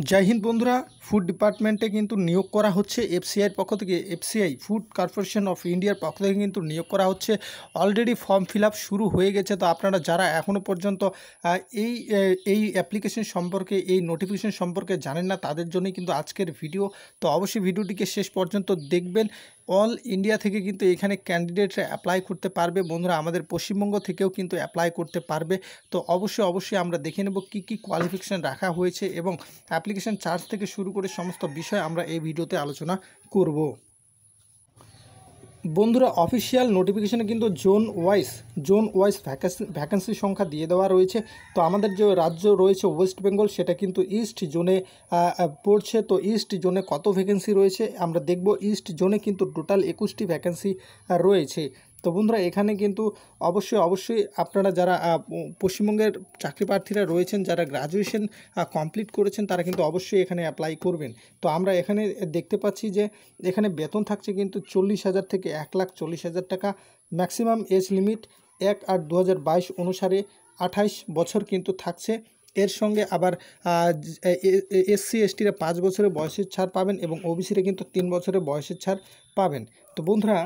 जय हिंद बंधुरा ফুড ডিপার্টমেন্টে কিন্তু নিয়োগ করা হচ্ছে এফসিআইয়ের পক্ষ থেকে এফসিআই ফুড কর্পোরেশন অফ ইন্ডিয়ার পক্ষ থেকে কিন্তু নিয়োগ করা হচ্ছে অলরেডি ফর্ম ফিল শুরু হয়ে গেছে তো আপনারা যারা এখনও পর্যন্ত এই এই অ্যাপ্লিকেশন সম্পর্কে এই নোটিফিকেশন সম্পর্কে জানেন না তাদের জন্যই কিন্তু আজকের ভিডিও তো অবশ্যই ভিডিওটিকে শেষ পর্যন্ত দেখবেন অল ইন্ডিয়া থেকে কিন্তু এখানে ক্যান্ডিডেটরা অ্যাপ্লাই করতে পারবে বন্ধুরা আমাদের পশ্চিমবঙ্গ থেকেও কিন্তু অ্যাপ্লাই করতে পারবে তো অবশ্যই অবশ্যই আমরা দেখে নেব কী কী কোয়ালিফিকেশান রাখা হয়েছে এবং অ্যাপ্লিকেশান চার্জ থেকে শুরু উপরে সমস্ত বিষয় আমরা এই ভিডিওতে আলোচনা করব বন্ধুরা অফিসিয়াল নোটিফিকেশানে কিন্তু zone wise zone wise vacancy vacancy সংখ্যা দিয়ে দেওয়া রয়েছে তো আমাদের যে রাজ্য রয়েছে ওয়েস্ট বেঙ্গল সেটা কিন্তু ইস্ট জোনে পড়ছে তো ইস্ট জোনে কত ভ্যাকেন্সি রয়েছে আমরা দেখব ইস্ট জোনে কিন্তু টোটাল একুশটি ভ্যাকেন্সি রয়েছে তো বন্ধুরা এখানে কিন্তু অবশ্যই অবশ্যই আপনারা যারা পশ্চিমবঙ্গের চাকরি প্রার্থীরা রয়েছেন যারা গ্রাজুয়েশন কমপ্লিট করেছেন তারা কিন্তু অবশ্যই এখানে অ্যাপ্লাই করবেন তো আমরা এখানে দেখতে পাচ্ছি যে এখানে বেতন থাকছে কিন্তু চল্লিশ হাজার থেকে এক লাখ চল্লিশ হাজার টাকা ম্যাক্সিমাম এজ লিমিট এক আট দু অনুসারে আঠাইশ বছর কিন্তু থাকছে এর সঙ্গে আবার এসসি এসটিরা পাঁচ বছরের বয়সের ছাড় পাবেন এবং ওবিসিরা কিন্তু তিন বছরের বয়সের ছাড় পাবেন তো বন্ধুরা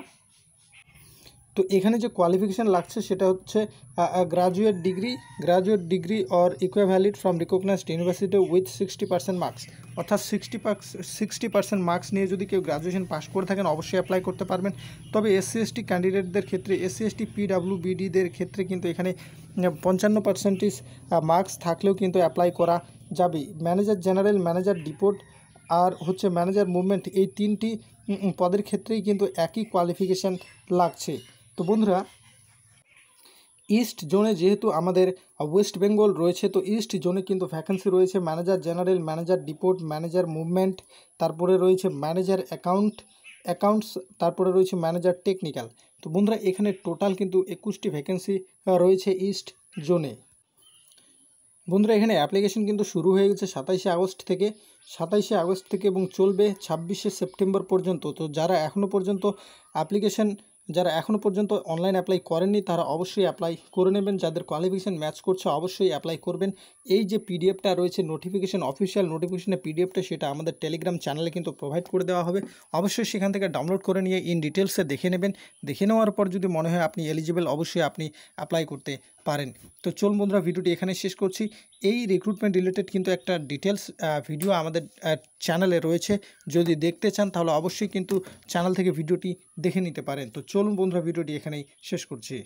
তো এখানে যে কোয়ালিফিকেশান লাগছে সেটা হচ্ছে graduate degree graduate degree or equivalent from recognised university with sixty percent marks অর্থাৎ sixty per sixty percent marks নিয়ে যদি কেউ গ্রাজুয়েশন পাস করে থাকেন অবশ্যই অ্যাপ্লাই করতে পারবেন তবে এসসি এসটি ক্যান্ডিডেটদের ক্ষেত্রে এসসি এসটি পিডাব্লিউবিডিদের ক্ষেত্রে কিন্তু এখানে পঞ্চান্ন পার্সেন্টেজ মার্কস থাকলেও কিন্তু অ্যাপ্লাই করা যাবে ম্যানেজার জেনারেল ম্যানেজার ডিপোর্ট আর হচ্ছে ম্যানেজার মুভমেন্ট এই তিনটি পদের ক্ষেত্রেই কিন্তু একই কোয়ালিফিকেশান লাগছে তো বন্ধুরা ইস্ট জোনে যেহেতু আমাদের ওয়েস্ট বেঙ্গল রয়েছে তো ইস্ট জোনে কিন্তু ভ্যাকেন্সি রয়েছে manager general manager depot manager movement তারপরে রয়েছে ম্যানেজার অ্যাকাউন্ট অ্যাকাউন্টস তারপরে রয়েছে ম্যানেজার টেকনিক্যাল তো বন্ধুরা এখানে টোটাল কিন্তু একুশটি ভ্যাকেন্সি রয়েছে ইস্ট জোনে বন্ধুরা এখানে অ্যাপ্লিকেশন কিন্তু শুরু হয়ে গেছে সাতাইশে আগস্ট থেকে সাতাইশে আগস্ট থেকে এবং চলবে ছাব্বিশে সেপ্টেম্বর পর্যন্ত তো যারা এখনও পর্যন্ত অ্যাপ্লিকেশন যারা এখনও পর্যন্ত অনলাইন অ্যাপ্লাই করেননি তারা অবশ্যই অ্যাপ্লাই করে নেবেন যাদের কোয়ালিফিকেশান ম্যাচ করছে অবশ্যই অ্যাপ্লাই করবেন এই যে পিডিএফটা রয়েছে নোটিফিকেশান অফিসিয়াল নোটিফিকেশানের পিডিএফটা সেটা আমাদের টেলিগ্রাম চ্যানেলে কিন্তু প্রোভাইড করে দেওয়া হবে অবশ্যই সেখান থেকে ডাউনলোড করে নিয়ে ইন ডিটেলসে দেখে নেবেন দেখে নেওয়ার পর যদি মনে হয় আপনি এলিজিবল অবশ্যই আপনি অ্যাপ্লাই করতে পারেন তো চল বন্ধুরা ভিডিওটি এখানে শেষ করছি এই রিক্রুটমেন্ট রিলেটেড কিন্তু একটা ডিটেলস ভিডিও আমাদের চ্যানেলে রয়েছে যদি দেখতে চান তাহলে অবশ্যই কিন্তু চ্যানেল থেকে ভিডিওটি দেখে নিতে পারেন তো চলুন বন্ধুরা ভিডিওটি এখানেই শেষ করছি